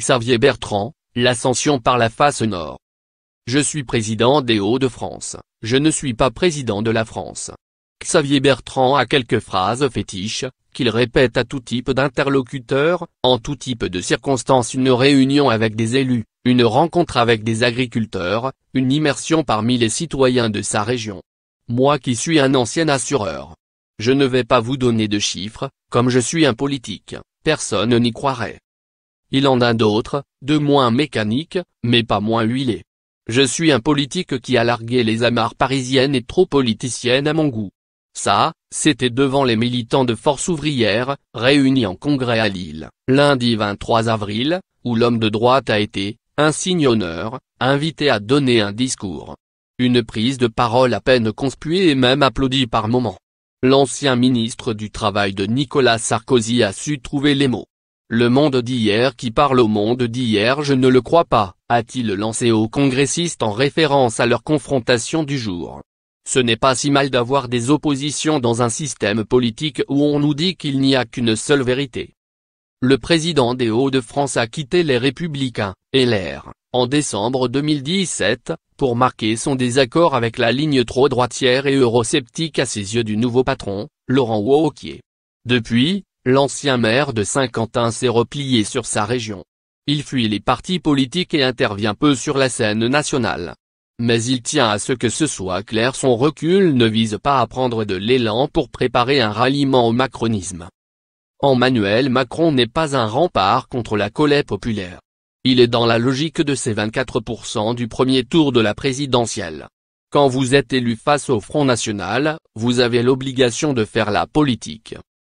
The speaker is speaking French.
Xavier Bertrand, l'ascension par la face nord. Je suis président des Hauts-de-France, je ne suis pas président de la France. Xavier Bertrand a quelques phrases fétiches, qu'il répète à tout type d'interlocuteurs, en tout type de circonstances une réunion avec des élus, une rencontre avec des agriculteurs, une immersion parmi les citoyens de sa région. Moi qui suis un ancien assureur. Je ne vais pas vous donner de chiffres, comme je suis un politique, personne n'y croirait. Il en a d'autres, de moins mécaniques, mais pas moins huilés. Je suis un politique qui a largué les amarres parisiennes et trop politiciennes à mon goût. Ça, c'était devant les militants de Force ouvrière, réunis en congrès à Lille, lundi 23 avril, où l'homme de droite a été, un signe honneur, invité à donner un discours. Une prise de parole à peine conspuée et même applaudie par moments. L'ancien ministre du Travail de Nicolas Sarkozy a su trouver les mots. Le monde d'hier qui parle au monde d'hier je ne le crois pas, a-t-il lancé aux congressistes en référence à leur confrontation du jour. Ce n'est pas si mal d'avoir des oppositions dans un système politique où on nous dit qu'il n'y a qu'une seule vérité. Le président des Hauts-de-France a quitté les Républicains, et en décembre 2017, pour marquer son désaccord avec la ligne trop droitière et eurosceptique à ses yeux du nouveau patron, Laurent Wauquiez. Depuis, l'ancien maire de Saint-Quentin s'est replié sur sa région. Il fuit les partis politiques et intervient peu sur la scène nationale. Mais il tient à ce que ce soit clair son recul ne vise pas à prendre de l'élan pour préparer un ralliement au macronisme. Emmanuel Macron n'est pas un rempart contre la colère populaire. Il est dans la logique de ses 24% du premier tour de la présidentielle. Quand vous êtes élu face au Front National, vous avez l'obligation de faire la politique.